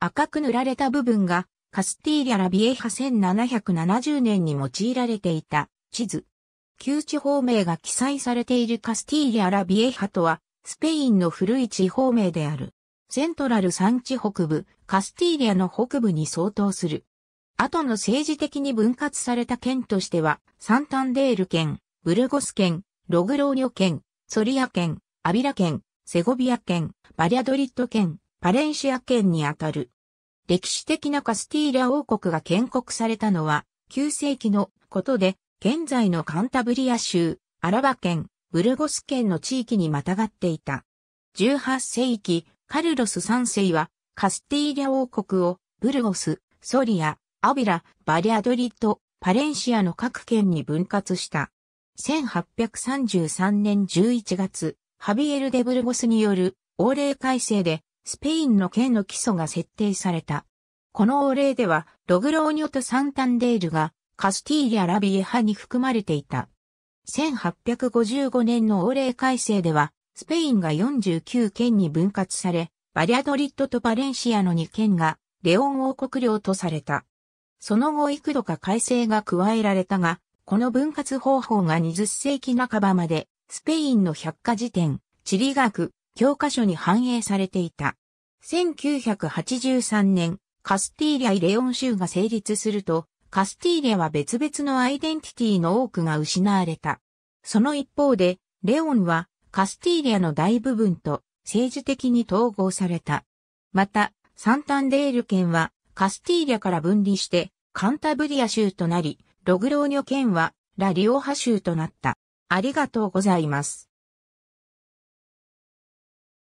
赤く塗られた部分がカスティーリャ・ラ・ビエハ1770年に用いられていた地図。旧地方名が記載されているカスティーリャ・ラ・ビエハとはスペインの古い地方名である。セントラル山地北部、カスティーリアの北部に相当する。後の政治的に分割された県としては、サンタンデール県、ブルゴス県、ログローニョ県、ソリア県、アビラ県、セゴビア県、バリアドリッド県、パレンシア県にあたる。歴史的なカスティーリャ王国が建国されたのは9世紀のことで、現在のカンタブリア州、アラバ県、ブルゴス県の地域にまたがっていた。18世紀、カルロス3世はカスティーリャ王国をブルゴス、ソリア、アビラ、バリアドリとパレンシアの各県に分割した。1833年11月、ハビエル・デ・ブルゴスによる王令改正でスペインの県の基礎が設定された。このお礼では、ログローニョとサンタンデールがカスティーリア・ラビエ派に含まれていた。1855年のお令改正では、スペインが49県に分割され、バリアドリッドとバレンシアの2県がレオン王国領とされた。その後幾度か改正が加えられたが、この分割方法が20世紀半ばまで、スペインの百科事典、地理学、教科書に反映されていた。1983年、カスティーリア・イレオン州が成立すると、カスティーリアは別々のアイデンティティの多くが失われた。その一方で、レオンはカスティーリアの大部分と政治的に統合された。また、サンタンデール県はカスティーリアから分離してカンタブリア州となり、ログローニョ県はラリオハ州となった。ありがとうございます。